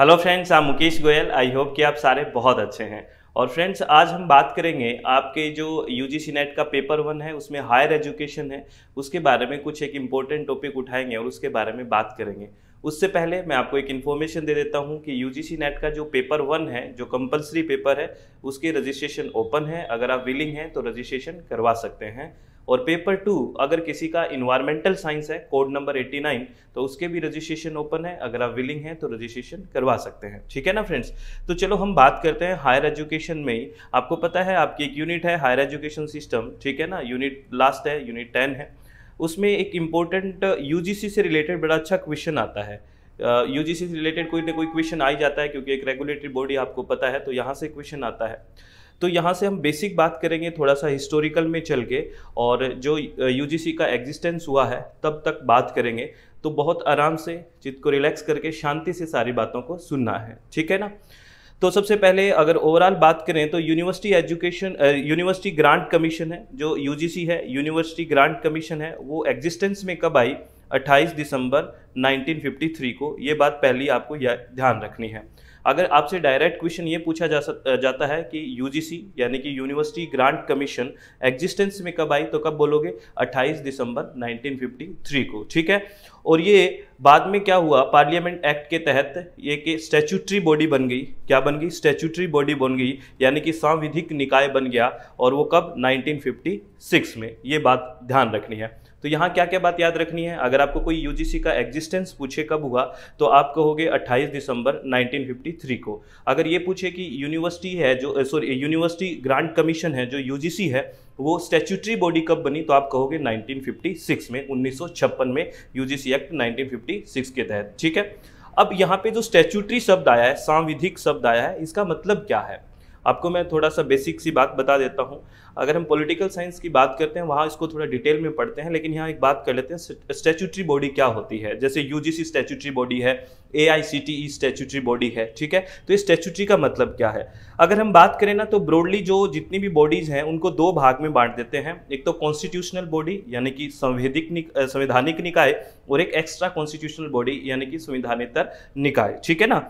hello friends आप Mukesh Goyal I hope कि आप सारे बहुत अच्छे हैं और फ्रेंड्स आज हम बात करेंगे आपके जो यू जी नेट का पेपर वन है उसमें हायर एजुकेशन है उसके बारे में कुछ एक इम्पोर्टेंट टॉपिक उठाएंगे और उसके बारे में बात करेंगे उससे पहले मैं आपको एक इन्फॉर्मेशन दे देता हूँ कि यू नेट का जो पेपर वन है जो कंपलसरी पेपर है उसके रजिस्ट्रेशन ओपन है अगर आप विलिंग हैं तो रजिस्ट्रेशन करवा सकते हैं और पेपर टू अगर किसी का इन्वायरमेंटल साइंस है कोड नंबर 89 तो उसके भी रजिस्ट्रेशन ओपन है अगर आप विलिंग हैं तो रजिस्ट्रेशन करवा सकते हैं ठीक है ना फ्रेंड्स तो चलो हम बात करते हैं हायर एजुकेशन में आपको पता है आपकी एक यूनिट है हायर एजुकेशन सिस्टम ठीक है ना यूनिट लास्ट है यूनिट टेन है उसमें एक इम्पोर्टेंट यू uh, से रिलेटेड बड़ा अच्छा क्वेश्चन आता है यू uh, से रिलेटेड कोई ना कोई क्वेश्चन आ ही जाता है क्योंकि एक रेगुलेटरी बॉडी आपको पता है तो यहाँ से क्वेश्चन आता है तो यहाँ से हम बेसिक बात करेंगे थोड़ा सा हिस्टोरिकल में चल के और जो यू का एग्जिस्टेंस हुआ है तब तक बात करेंगे तो बहुत आराम से चित्त को रिलैक्स करके शांति से सारी बातों को सुनना है ठीक है ना तो सबसे पहले अगर ओवरऑल बात करें तो university education university grant commission है जो यूजीसी है यूनिवर्सिटी ग्रांट कमीशन है वो एग्जिस्टेंस में कब आई 28 दिसंबर 1953 को ये बात पहली आपको ध्यान रखनी है अगर आपसे डायरेक्ट क्वेश्चन ये पूछा जा सक, जाता है कि यूजीसी यानी कि यूनिवर्सिटी ग्रांट कमीशन एग्जिस्टेंस में कब आई तो कब बोलोगे 28 दिसंबर 1953 को ठीक है और ये बाद में क्या हुआ पार्लियामेंट एक्ट के तहत ये कि स्टैचूटरी बॉडी बन गई क्या बन गई स्टैचूटरी बॉडी बन गई यानी कि सांविधिक निकाय बन गया और वो कब 1956 में ये बात ध्यान रखनी है तो यहाँ क्या क्या बात याद रखनी है अगर आपको कोई यूजीसी का एग्जिस्टेंस पूछे कब हुआ तो आप कहोगे 28 दिसंबर 1953 को अगर ये पूछे कि यूनिवर्सिटी है जो सॉरी यूनिवर्सिटी ग्रांट कमीशन है जो यूजीसी है वो स्टेचुटरी बॉडी कब बनी तो आप कहोगे 1956 में 1956 में यूजीसी एक्ट नाइनटीन के तहत ठीक है अब यहाँ पे जो स्टेचुटरी शब्द आया है सांविधिक शब्द आया है इसका मतलब क्या है आपको मैं थोड़ा सा बेसिक सी बात बता देता हूँ अगर हम पॉलिटिकल साइंस की बात करते हैं वहाँ इसको थोड़ा डिटेल में पढ़ते हैं लेकिन यहाँ एक बात कर लेते हैं स्टैचूटरी बॉडी क्या होती है जैसे यू जी स्टैचूटरी बॉडी है A I C T E statutory body है ठीक है तो ये स्टैचूटरी का मतलब क्या है अगर हम बात करें ना तो ब्रॉडली जो जितनी भी बॉडीज हैं उनको दो भाग में बांट देते हैं एक तो कॉन्स्टिट्यूशनल बॉडी यानी कि संवैधिक संवैधानिक निकाय और एक एक्स्ट्रा कॉन्स्टिट्यूशनल बॉडी यानी कि संविधानितर निकाय ठीक है ना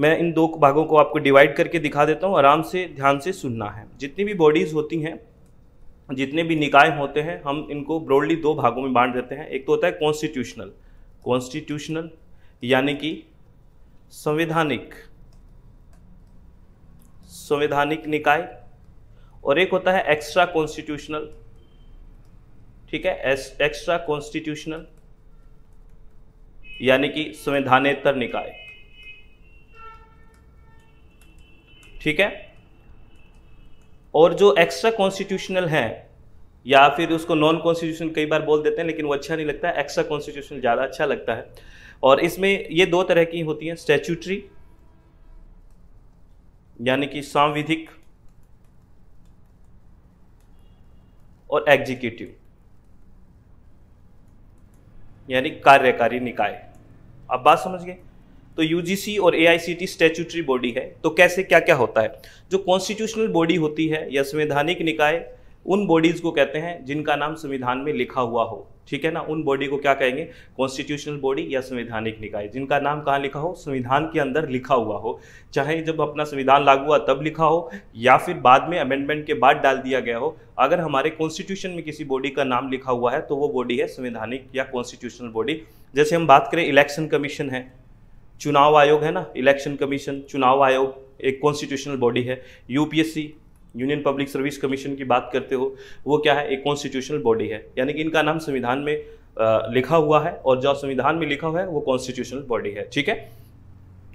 मैं इन दो भागों को आपको डिवाइड करके दिखा देता हूँ आराम से ध्यान से सुनना है जितनी भी बॉडीज़ होती हैं जितने भी निकाय होते हैं हम इनको ब्रॉडली दो भागों में बांट देते हैं एक तो होता है कॉन्स्टिट्यूशनल कॉन्स्टिट्यूशनल यानी कि संवैधानिक संवैधानिक निकाय और एक होता है एक्स्ट्रा कॉन्स्टिट्यूशनल ठीक है एक्स्ट्रा कॉन्स्टिट्यूशनल यानी कि संवैधानेतर निकाय ठीक है और जो एक्स्ट्रा कॉन्स्टिट्यूशनल है या फिर उसको नॉन कॉन्स्टिट्यूशन कई बार बोल देते हैं लेकिन वो अच्छा नहीं लगता है एक्स्ट्रा कॉन्स्टिट्यूशनल ज़्यादा अच्छा लगता है और इसमें ये दो तरह की होती हैं स्टैचूटरी यानी कि सांविधिक और एग्जीक्यूटिव यानी कार्यकारी निकाय आप बात समझ गए तो यूजीसी और एआईसीटी स्टेचूटरी बॉडी है तो कैसे क्या क्या होता है जो कॉन्स्टिट्यूशनल बॉडी होती है या संवैधानिक निकाय उन बॉडीज़ को कहते हैं जिनका नाम संविधान में लिखा हुआ हो ठीक है ना उन बॉडी को क्या कहेंगे कॉन्स्टिट्यूशनल बॉडी या संवैधानिक निकाय जिनका नाम कहाँ लिखा हो संविधान के अंदर लिखा हुआ हो चाहे जब अपना संविधान लागू हुआ तब लिखा हो या फिर बाद में अमेंडमेंट के बाद डाल दिया गया हो अगर हमारे कॉन्स्टिट्यूशन में किसी बॉडी का नाम लिखा हुआ है तो वो बॉडी है संवैधानिक या कॉन्स्टिट्यूशनल बॉडी जैसे हम बात करें इलेक्शन कमीशन है चुनाव आयोग है ना इलेक्शन कमीशन चुनाव आयोग एक कॉन्स्टिट्यूशनल बॉडी है UPSC union public service commission की बात करते हो वो क्या है एक कॉन्स्टिट्यूशनल बॉडी है यानी कि इनका नाम संविधान में आ, लिखा हुआ है और जो संविधान में लिखा हुआ है वो कॉन्स्टिट्यूशनल बॉडी है ठीक है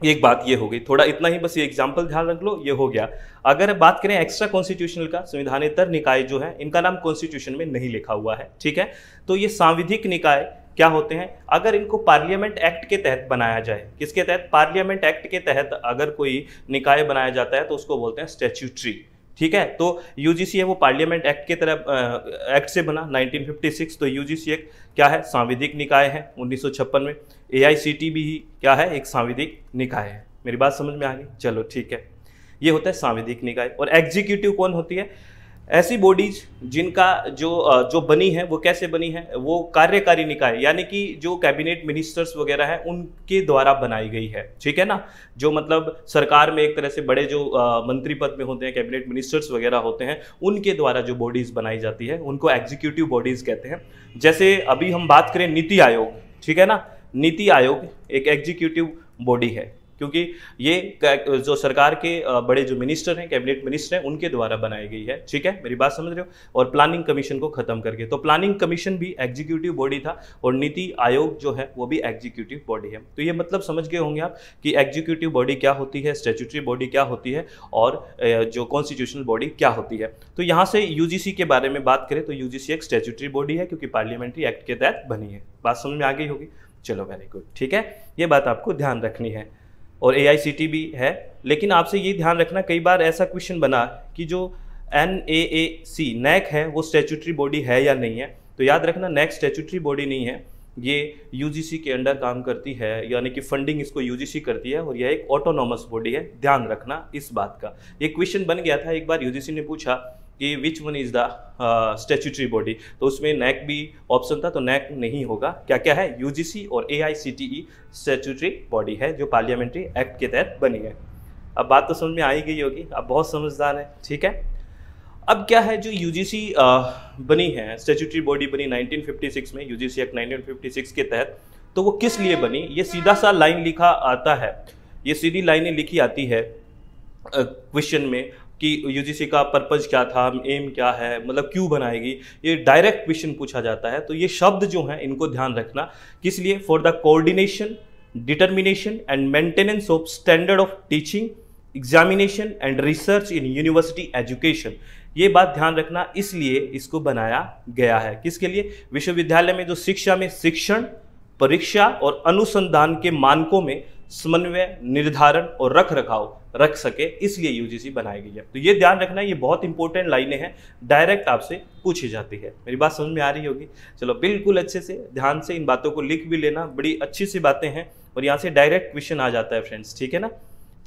एक बात ये हो गई थोड़ा इतना ही बस ये एग्जाम्पल ध्यान रख लो ये हो गया अगर बात करें एक्स्ट्रा कॉन्स्टिट्यूशनल का संविधानेतर निकाय जो है इनका नाम कॉन्स्टिट्यूशन में नहीं लिखा हुआ है ठीक है तो ये सांविधिक निकाय क्या होते हैं अगर इनको पार्लियामेंट एक्ट के तहत बनाया जाए किसके तहत पार्लियामेंट एक्ट के तहत अगर कोई निकाय बनाया जाता है तो उसको बोलते हैं स्टेच्यूट्री ठीक है तो यूजीसी है वो पार्लियामेंट एक्ट के तरह एक्ट से बना 1956 तो यूजीसी एक क्या है सांविधिक निकाय है 1956 में टी भी क्या है एक सांविधिक निकाय है मेरी बात समझ में आ गई चलो ठीक है ये होता है सांविधिक निकाय और एग्जीक्यूटिव कौन होती है ऐसी बॉडीज जिनका जो जो बनी है वो कैसे बनी है वो कार्यकारी निकाय यानी कि जो कैबिनेट मिनिस्टर्स वगैरह हैं उनके द्वारा बनाई गई है ठीक है ना जो मतलब सरकार में एक तरह से बड़े जो मंत्री पद में होते हैं कैबिनेट मिनिस्टर्स वगैरह होते हैं उनके द्वारा जो बॉडीज बनाई जाती है उनको एग्जीक्यूटिव बॉडीज कहते हैं जैसे अभी हम बात करें नीति आयोग ठीक है ना नीति आयोग एक एग्जीक्यूटिव बॉडी है क्योंकि ये जो सरकार के बड़े जो मिनिस्टर हैं कैबिनेट मिनिस्टर हैं उनके द्वारा बनाई गई है ठीक है मेरी बात समझ रहे हो और प्लानिंग कमीशन को खत्म करके तो प्लानिंग कमीशन भी एग्जीक्यूटिव बॉडी था और नीति आयोग जो है वो भी एग्जीक्यूटिव बॉडी है तो ये मतलब समझ गए होंगे आप कि एग्जीक्यूटिव बॉडी क्या होती है स्टेचुटरी बॉडी क्या होती है और जो कॉन्स्टिट्यूशनल बॉडी क्या होती है तो यहाँ से यूजीसी के बारे में बात करें तो यूजीसी एक स्टेचुटरी बॉडी है क्योंकि पार्लियामेंट्री एक्ट के तहत बनी है बात समझ में आ गई होगी चलो वेरी गुड ठीक है ये बात आपको ध्यान रखनी है और ए भी है लेकिन आपसे ये ध्यान रखना कई बार ऐसा क्वेश्चन बना कि जो N A A C NAAC है वो स्टेचुटरी बॉडी है या नहीं है तो याद रखना नैक स्टेचूटरी बॉडी नहीं है ये यू के अंडर काम करती है यानी कि फंडिंग इसको यू करती है और यह एक ऑटोनॉमस बॉडी है ध्यान रखना इस बात का ये क्वेश्चन बन गया था एक बार यू ने पूछा कि which one is the statutory body तो उसमें नैक भी ऑप्शन था तो नैक नहीं होगा क्या क्या है यू और एआईसीटीई स्टेचूटरी बॉडी है जो पार्लियामेंट्री एक्ट के तहत बनी है अब बात तो समझ में आई गई होगी अब बहुत समझदार है ठीक है अब क्या है जो यू uh, बनी है स्टेचुटरी बॉडी बनी 1956 में यू एक्ट 1956 के तहत तो वो किस लिए बनी ये सीधा सा लाइन लिखा आता है ये सीधी लाइनें लिखी आती है क्वेश्चन uh, में कि यूजीसी का पर्पज़ क्या था एम क्या है मतलब क्यों बनाएगी ये डायरेक्ट क्वेश्चन पूछा जाता है तो ये शब्द जो हैं इनको ध्यान रखना किस लिए for the coordination determination and maintenance of standard of teaching examination and research in university education ये बात ध्यान रखना इसलिए इसको बनाया गया है किसके लिए विश्वविद्यालय में जो शिक्षा में शिक्षण परीक्षा और अनुसंधान के मानकों में समन्वय निर्धारण और रख रखाव रख सके इसलिए यूजीसी बनाई गई है तो ये ध्यान रखना ये बहुत इंपॉर्टेंट लाइनें हैं डायरेक्ट आपसे पूछी जाती है मेरी बात समझ में आ रही होगी चलो बिल्कुल अच्छे से ध्यान से इन बातों को लिख भी लेना बड़ी अच्छी सी बातें हैं और यहाँ से डायरेक्ट क्वेश्चन आ जाता है फ्रेंड्स ठीक है ना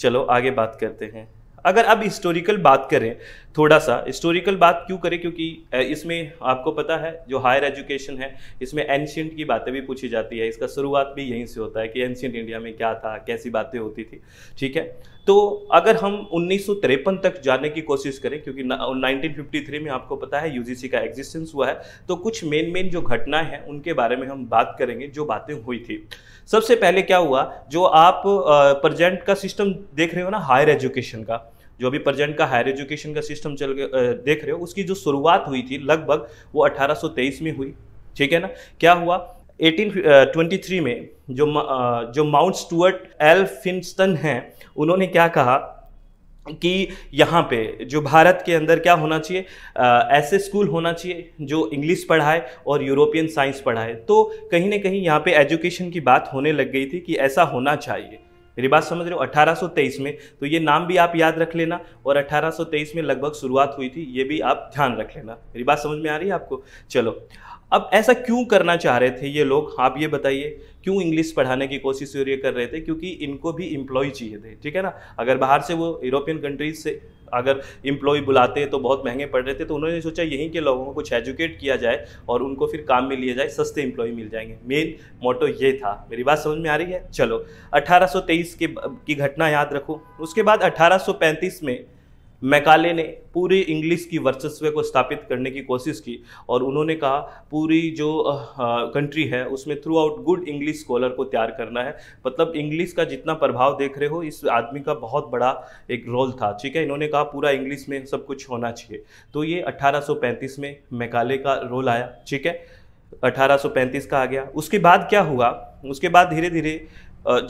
चलो आगे बात करते हैं अगर अब हिस्टोरिकल बात करें थोड़ा सा हिस्टोरिकल बात क्यों करें क्योंकि इसमें आपको पता है जो हायर एजुकेशन है इसमें एंशियंट की बातें भी पूछी जाती है इसका शुरुआत भी यहीं से होता है कि एंशियंट इंडिया में क्या था कैसी बातें होती थी ठीक है तो अगर हम उन्नीस तक जाने की कोशिश करें क्योंकि 1953 में आपको पता है यूजीसी का एग्जिस्टेंस हुआ है तो कुछ मेन मेन जो घटनाएं हैं उनके बारे में हम बात करेंगे जो बातें हुई थी सबसे पहले क्या हुआ जो आप प्रजेंट का सिस्टम देख रहे हो ना हायर एजुकेशन का जो अभी प्रजेंट का हायर एजुकेशन का सिस्टम चल देख रहे हो उसकी जो शुरुआत हुई थी लगभग वो अठारह में हुई ठीक है ना क्या हुआ 1823 में जो जो माउंट स्टुअर्ट एल फिंस्टन हैं उन्होंने क्या कहा कि यहाँ पे जो भारत के अंदर क्या होना चाहिए ऐसे स्कूल होना चाहिए जो इंग्लिश पढ़ाए और यूरोपियन साइंस पढ़ाए तो कहीं ना कहीं यहाँ पे एजुकेशन की बात होने लग गई थी कि ऐसा होना चाहिए मेरी बात समझ रहे हो 1823 में तो ये नाम भी आप याद रख लेना और 1823 में लगभग शुरुआत हुई थी ये भी आप ध्यान रख लेना मेरी बात समझ में आ रही है आपको चलो अब ऐसा क्यों करना चाह रहे थे ये लोग आप ये बताइए क्यों इंग्लिश पढ़ाने की कोशिश ये कर रहे थे क्योंकि इनको भी इम्प्लॉय चाहिए थे ठीक है ना अगर बाहर से वो यूरोपियन कंट्रीज से अगर इम्प्लॉय बुलाते तो बहुत महंगे पड़ रहे थे तो उन्होंने सोचा यहीं के लोगों को कुछ एजुकेट किया जाए और उनको फिर काम में लिया जाए सस्ते इम्प्लॉय मिल जाएंगे मेन मोटो ये था मेरी बात समझ में आ रही है चलो 1823 के की घटना याद रखो उसके बाद 1835 में मैकाले ने पूरे इंग्लिश की वर्चस्व को स्थापित करने की कोशिश की और उन्होंने कहा पूरी जो कंट्री है उसमें throughout good English scholar को तैयार करना है मतलब इंग्लिश का जितना प्रभाव देख रहे हो इस आदमी का बहुत बड़ा एक रोल था ठीक है इन्होंने कहा पूरा इंग्लिश में सब कुछ होना चाहिए तो ये अट्ठारह में मैकाले का रोल आया ठीक है 1835 का आ गया उसके बाद क्या हुआ उसके बाद धीरे धीरे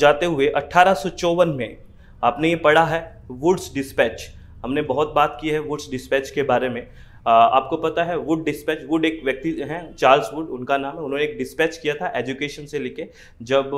जाते हुए अट्ठारह में आपने ये पढ़ा है वुड्स डिस्पैच हमने बहुत बात की है वुड्स डिस्पैच के बारे में आपको पता है वुड डिस्पैच वुड एक व्यक्ति हैं चार्ल्स वुड उनका नाम है उन्होंने एक डिस्पैच किया था एजुकेशन से लेके जब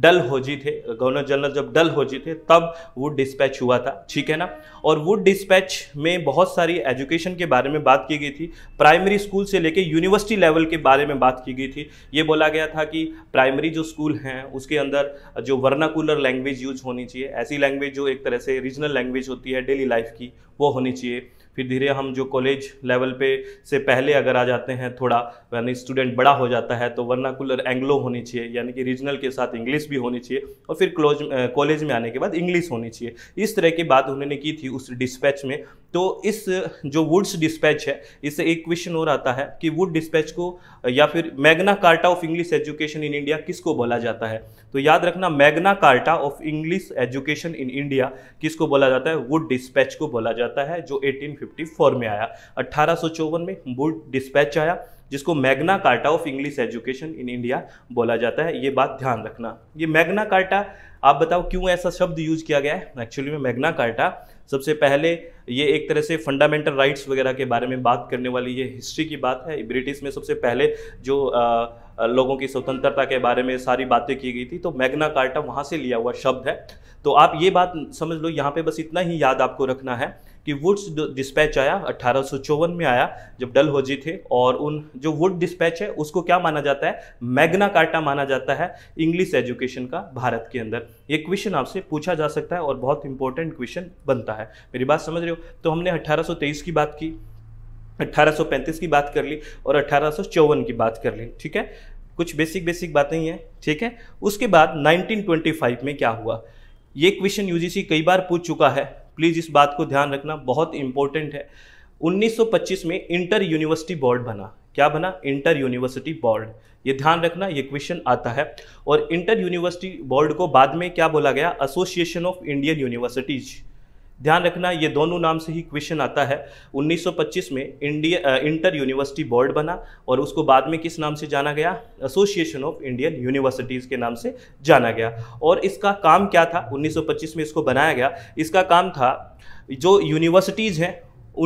डल होजी थे गवर्नर जनरल जब डल होजी थे तब वुड डिस्पैच हुआ था ठीक है ना और वुड डिस्पैच में बहुत सारी एजुकेशन के बारे में बात की गई थी प्राइमरी स्कूल से लेके यूनिवर्सिटी लेवल के बारे में बात की गई थी ये बोला गया था कि प्राइमरी जो स्कूल हैं उसके अंदर जो वर्नाकुलर लैंग्वेज यूज होनी चाहिए ऐसी लैंग्वेज जो एक तरह से रीजनल लैंग्वेज होती है डेली लाइफ की वो होनी चाहिए फिर धीरे हम जो कॉलेज लेवल पे से पहले अगर आ जाते हैं थोड़ा यानी स्टूडेंट बड़ा हो जाता है तो वर्नाकुलर एंग्लो होनी चाहिए यानी कि रीजनल के साथ इंग्लिश भी होनी चाहिए और फिर क्लोज कॉलेज में आने के बाद इंग्लिश होनी चाहिए इस तरह की बात उन्होंने की थी उस डिस्पैच में तो इस जो वुड्स डिस्पैच है इससे एक क्वेश्चन और आता है कि वुड डिस्पैच को या फिर Magna Carta of English education in India किसको बोला जाता है तो याद रखना Magna Carta of English education in India किसको बोला जाता है वुड डिस्पैच को बोला जाता है जो 1854 में आया अट्ठारह में वुड डिस्पैच आया जिसको Magna Carta of English education in India बोला जाता है ये बात ध्यान रखना ये मैग्ना कार्टा आप बताओ क्यों ऐसा शब्द यूज किया गया है एक्चुअली में मैग्ना कार्टा सबसे पहले ये एक तरह से फंडामेंटल राइट्स वगैरह के बारे में बात करने वाली ये हिस्ट्री की बात है ब्रिटिश में सबसे पहले जो आ, लोगों की स्वतंत्रता के बारे में सारी बातें की गई थी तो मैग्ना कार्टा वहाँ से लिया हुआ शब्द है तो आप ये बात समझ लो यहाँ पे बस इतना ही याद आपको रखना है कि वुड्स डिस्पैच आया अठारह में आया जब डल होजी थे और उन जो वुड डिस्पैच है उसको क्या माना जाता है मैग्ना कार्टा माना जाता है इंग्लिश एजुकेशन का भारत के अंदर ये क्वेश्चन आपसे पूछा जा सकता है और बहुत इंपॉर्टेंट क्वेश्चन बनता है मेरी बात समझ रहे हो तो हमने अठारह की बात की अट्ठारह की बात कर ली और अट्ठारह की बात कर ली ठीक है कुछ बेसिक बेसिक बातें ही हैं ठीक है उसके बाद 1925 में क्या हुआ ये क्वेश्चन यूजीसी कई बार पूछ चुका है प्लीज़ इस बात को ध्यान रखना बहुत इंपॉर्टेंट है 1925 में इंटर यूनिवर्सिटी बोर्ड बना क्या बना इंटर यूनिवर्सिटी बोर्ड ये ध्यान रखना ये क्वेश्चन आता है और इंटर यूनिवर्सिटी बोर्ड को बाद में क्या बोला गया एसोसिएशन ऑफ इंडियन यूनिवर्सिटीज़ ध्यान रखना ये दोनों नाम से ही क्वेश्चन आता है 1925 में इंडिया इंटर यूनिवर्सिटी बोर्ड बना और उसको बाद में किस नाम से जाना गया एसोसिएशन ऑफ इंडियन यूनिवर्सिटीज़ के नाम से जाना गया और इसका काम क्या था 1925 में इसको बनाया गया इसका काम था जो यूनिवर्सिटीज़ हैं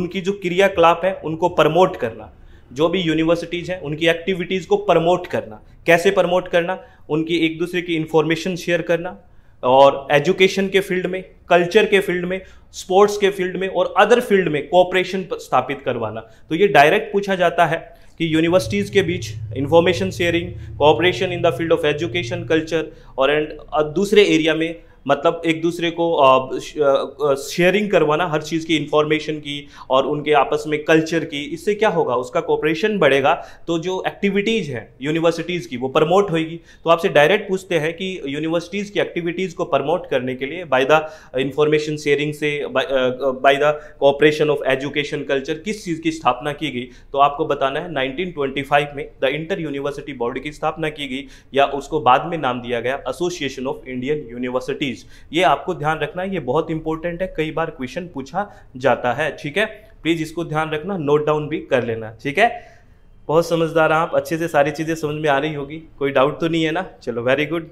उनकी जो क्रियाकलाप हैं उनको प्रमोट करना जो भी यूनिवर्सिटीज़ हैं उनकी एक्टिविटीज़ को प्रमोट करना कैसे प्रमोट करना उनकी एक दूसरे की इन्फॉर्मेशन शेयर करना और एजुकेशन के फील्ड में कल्चर के फील्ड में स्पोर्ट्स के फील्ड में और अदर फील्ड में कोऑपरेशन स्थापित करवाना तो ये डायरेक्ट पूछा जाता है कि यूनिवर्सिटीज़ के बीच information sharing cooperation in the field of education culture और एंड दूसरे एरिया में मतलब एक दूसरे को शेयरिंग करवाना हर चीज़ की इंफॉर्मेशन की और उनके आपस में कल्चर की इससे क्या होगा उसका कोऑपरेशन बढ़ेगा तो जो एक्टिविटीज़ हैं यूनिवर्सिटीज़ की वो प्रमोट होगी तो आपसे डायरेक्ट पूछते हैं कि यूनिवर्सिटीज़ की एक्टिविटीज़ को प्रमोट करने के लिए बाय द इंफॉर्मेशन शेयरिंग से by the cooperation of education culture किस चीज़ की स्थापना की गई तो आपको बताना है नाइनटीन में द इंटर यूनिवर्सिटी बॉडी की स्थापना की गई या उसको बाद में नाम दिया गया एसोसिएशन ऑफ इंडियन यूनिवर्सिटीज़ चीज़ ये आपको ध्यान रखना है ये बहुत इंपॉर्टेंट है कई बार क्वेश्चन पूछा जाता है ठीक है प्लीज़ इसको ध्यान रखना नोट डाउन भी कर लेना ठीक है बहुत समझदार आप अच्छे से सारी चीज़ें समझ में आ रही होगी कोई डाउट तो नहीं है ना चलो वेरी गुड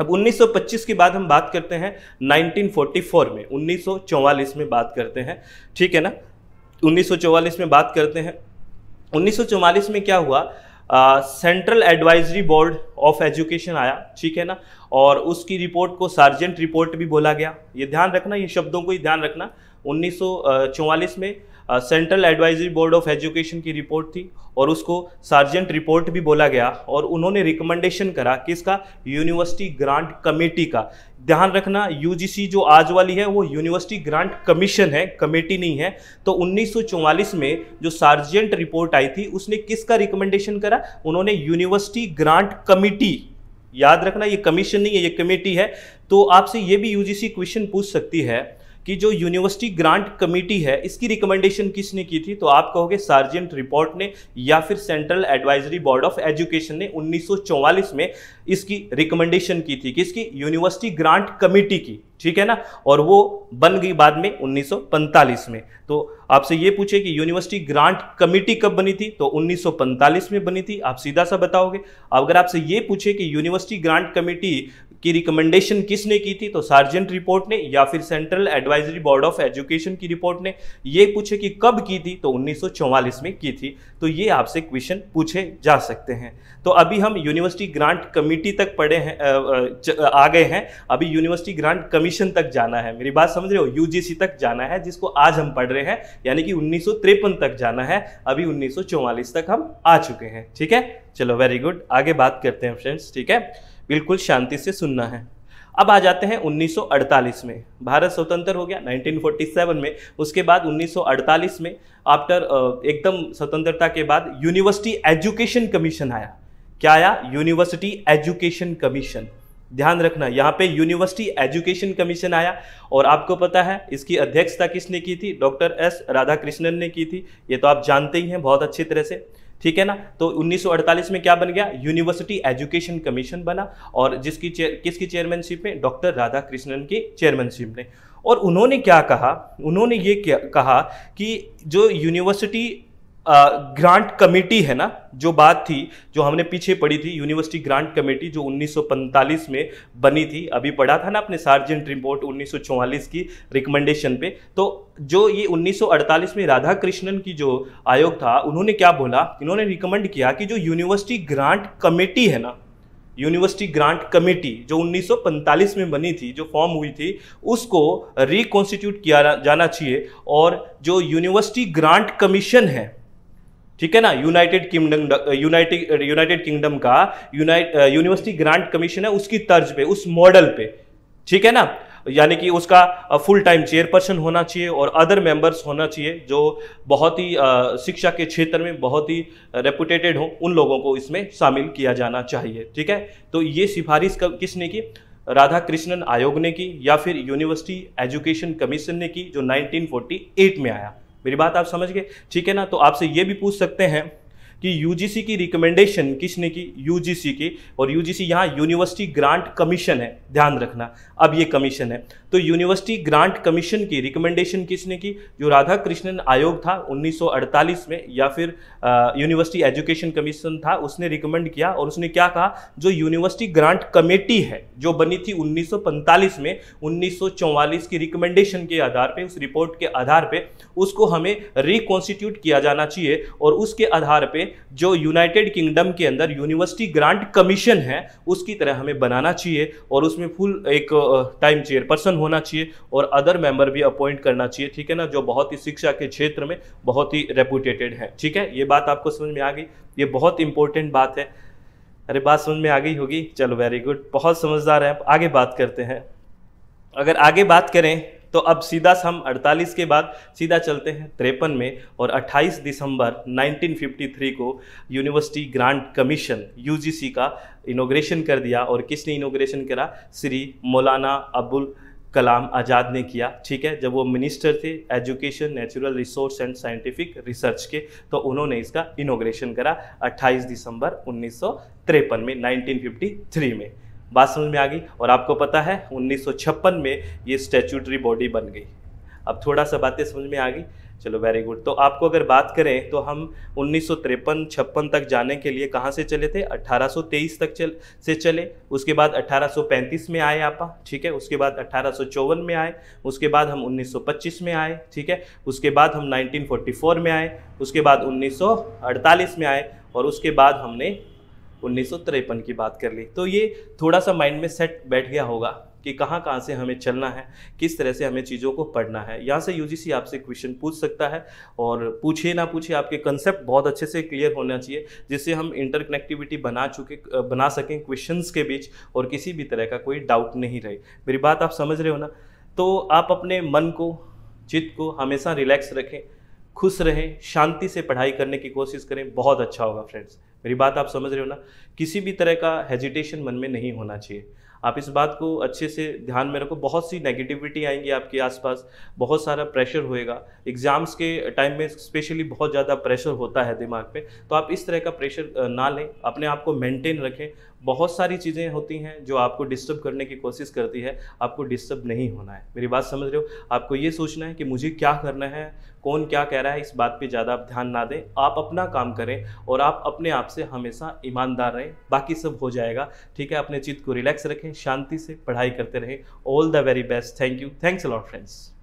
अब 1925 की बात हम बात करते हैं 1944 में 1944 में बात करते हैं ठीक है ना 1944 में बात करते हैं 1944 में क्या हुआ central advisory board of education आया ठीक है ना और उसकी रिपोर्ट को सार्जेंट रिपोर्ट भी बोला गया ये ध्यान रखना ये शब्दों को ही ध्यान रखना 1944 में central advisory board of education की रिपोर्ट थी और उसको सार्जेंट रिपोर्ट भी बोला गया और उन्होंने रिकमेंडेशन करा किसका यूनिवर्सिटी ग्रांट कमेटी का ध्यान रखना यूजीसी जो आज वाली है वो यूनिवर्सिटी ग्रांट कमीशन है कमेटी नहीं है तो 1944 में जो सार्जेंट रिपोर्ट आई थी उसने किसका रिकमेंडेशन करा उन्होंने यूनिवर्सिटी ग्रांट कमेटी याद रखना ये कमीशन नहीं है ये कमेटी है तो आपसे ये भी यूजीसी क्वेश्चन पूछ सकती है कि जो यूनिवर्सिटी ग्रांट कमेटी है इसकी रिकमेंडेशन किसने की थी तो आप कहोगे सार्जेंट रिपोर्ट ने या फिर central advisory board of education ने 1944 में इसकी रिकमेंडेशन की थी किसकी यूनिवर्सिटी ग्रांट कमेटी की ठीक है ना और वो बन गई बाद में 1945 में तो आपसे ये पूछे कि यूनिवर्सिटी ग्रांट कमेटी कब बनी थी तो 1945 में बनी थी आप सीधा सा बताओगे अगर आपसे ये पूछे कि यूनिवर्सिटी ग्रांट कमेटी की रिकमेंडेशन किसने की थी तो सार्जेंट रिपोर्ट ने या फिर central advisory board of education की रिपोर्ट ने ये पूछे कि कब की थी तो 1944 में की थी तो ये आपसे क्वेश्चन पूछे जा सकते हैं तो अभी हम यूनिवर्सिटी ग्रांट कमिटी तक पढ़े हैं आ गए हैं अभी यूनिवर्सिटी ग्रांट कमीशन तक जाना है मेरी बात समझ रहे हो यूजीसी तक जाना है जिसको आज हम पढ़ रहे हैं यानी कि उन्नीस तक जाना है अभी उन्नीस तक हम आ चुके हैं ठीक है चलो वेरी गुड आगे बात करते हैं फ्रेंड्स ठीक है बिल्कुल शांति से सुनना है अब आ जाते हैं 1948 में भारत स्वतंत्र हो गया 1947 में उसके बाद 1948 में आफ्टर एकदम स्वतंत्रता के बाद यूनिवर्सिटी एजुकेशन कमीशन आया क्या आया यूनिवर्सिटी एजुकेशन कमीशन ध्यान रखना यहाँ पे यूनिवर्सिटी एजुकेशन कमीशन आया और आपको पता है इसकी अध्यक्षता किसने की थी डॉक्टर एस राधाकृष्णन ने की थी ये तो आप जानते ही हैं बहुत अच्छी तरह से ठीक है ना तो 1948 में क्या बन गया यूनिवर्सिटी एजुकेशन कमीशन बना और जिसकी चेयर किसकी चेयरमैनशिप में डॉक्टर राधा कृष्णन की चेयरमैनशिप में और उन्होंने क्या कहा उन्होंने ये कहा कि जो यूनिवर्सिटी ग्रांट कमेटी है ना जो बात थी जो हमने पीछे पढ़ी थी यूनिवर्सिटी ग्रांट कमेटी जो 1945 में बनी थी अभी पढ़ा था ना अपने सार्जेंट रिपोर्ट 1944 की रिकमेंडेशन पे तो जो ये 1948 में राधा कृष्णन की जो आयोग था उन्होंने क्या बोला इन्होंने रिकमेंड किया कि जो यूनिवर्सिटी ग्रांट कमेटी है ना यूनिवर्सिटी ग्रांट कमेटी जो 1945 में बनी थी जो फॉर्म हुई थी उसको रिकॉन्स्टिट्यूट किया जाना चाहिए और जो यूनिवर्सिटी ग्रांट कमीशन है ठीक है ना United Kingdom United United Kingdom का यूनिवर्सिटी ग्रांट कमीशन है उसकी तर्ज पे उस मॉडल पे ठीक है ना यानी कि उसका फुल टाइम चेयरपर्सन होना चाहिए और अदर मेंबर्स होना चाहिए जो बहुत ही uh, शिक्षा के क्षेत्र में बहुत ही रेपुटेटेड uh, हो उन लोगों को इसमें शामिल किया जाना चाहिए ठीक है तो ये सिफारिश किसने की राधा कृष्णन आयोग ने की या फिर यूनिवर्सिटी एजुकेशन कमीशन ने की जो 1948 में आया मेरी बात आप समझ गए ठीक है ना तो आपसे ये भी पूछ सकते हैं कि यूजीसी की रिकमेंडेशन किसने की यूजीसी की और यूजीसी यहाँ यूनिवर्सिटी ग्रांट कमीशन है ध्यान रखना अब ये कमीशन है तो यूनिवर्सिटी ग्रांट कमीशन की रिकमेंडेशन किसने की जो राधा कृष्णन आयोग था 1948 में या फिर यूनिवर्सिटी एजुकेशन कमीशन था उसने रिकमेंड किया और उसने क्या कहा जो यूनिवर्सिटी ग्रांट कमेटी है जो बनी थी उन्नीस में उन्नीस की रिकमेंडेशन के आधार पर उस रिपोर्ट के आधार पर उसको हमें रिकॉन्स्टिट्यूट किया जाना चाहिए और उसके आधार पर जो यूनाइटेड किंगडम के अंदर यूनिवर्सिटी ग्रांट कमीशन है उसकी तरह हमें बनाना चाहिए और उसमें फुल एक टाइम चेयरपर्सन होना चाहिए और अदर मेंबर भी अपॉइंट करना चाहिए ठीक है ना जो बहुत ही शिक्षा के क्षेत्र में बहुत ही रेपुटेटेड है ठीक है ये बात आपको समझ में आ गई ये बहुत इंपॉर्टेंट बात है अरे बात समझ में आ गई होगी चलो वेरी गुड बहुत समझदार हैं आगे बात करते हैं अगर आगे बात करें तो अब सीधा हम 48 के बाद सीधा चलते हैं तिरपन में और 28 दिसंबर 1953 को यूनिवर्सिटी ग्रांट कमीशन यूजीसी का इनोग्रेशन कर दिया और किसने इनोग्रेशन करा श्री मौलाना अबुल कलाम आज़ाद ने किया ठीक है जब वो मिनिस्टर थे education natural resource and scientific research के तो उन्होंने इसका इनोग्रेशन करा 28 दिसंबर उन्नीस में 1953 में बात समझ में आ गई और आपको पता है उन्नीस में ये स्टेचूटरी बॉडी बन गई अब थोड़ा सा बातें समझ में आ गई चलो वेरी गुड तो आपको अगर बात करें तो हम उन्नीस सौ छप्पन तक जाने के लिए कहाँ से चले थे 1823 तक चल से चले उसके बाद 1835 में आए आपा ठीक है उसके बाद अट्ठारह में आए उसके बाद हम 1925 में आए ठीक है उसके बाद हम 1944 में आए उसके बाद 1948 में आए और उसके बाद हमने उन्नीस की बात कर ली तो ये थोड़ा सा माइंड में सेट बैठ गया होगा कि कहाँ कहाँ से हमें चलना है किस तरह से हमें चीज़ों को पढ़ना है यहाँ से यूजीसी आपसे क्वेश्चन पूछ सकता है और पूछे ना पूछे आपके कंसेप्ट बहुत अच्छे से क्लियर होना चाहिए जिससे हम इंटरकनेक्टिविटी बना चुके बना सकें क्वेश्चन के बीच और किसी भी तरह का कोई डाउट नहीं रहे मेरी बात आप समझ रहे हो ना तो आप अपने मन को चित्त को हमेशा रिलैक्स रखें खुश रहें शांति से पढ़ाई करने की कोशिश करें बहुत अच्छा होगा फ्रेंड्स मेरी बात आप समझ रहे हो ना किसी भी तरह का हेजिटेशन मन में नहीं होना चाहिए आप इस बात को अच्छे से ध्यान में रखो बहुत सी नेगेटिविटी आएंगी आपके आसपास बहुत सारा प्रेशर होएगा एग्ज़ाम्स के टाइम में स्पेशली बहुत ज़्यादा प्रेशर होता है दिमाग पे तो आप इस तरह का प्रेशर ना लें अपने आप को मेंटेन रखें बहुत सारी चीज़ें होती हैं जो आपको डिस्टर्ब करने की कोशिश करती है आपको डिस्टर्ब नहीं होना है मेरी बात समझ रहे हो आपको ये सोचना है कि मुझे क्या करना है कौन क्या कह रहा है इस बात पे ज़्यादा आप ध्यान ना दें आप अपना काम करें और आप अपने आप से हमेशा ईमानदार रहें बाकी सब हो जाएगा ठीक है अपने चित्त को रिलैक्स रखें शांति से पढ़ाई करते रहें all the very best thank you thanks a lot friends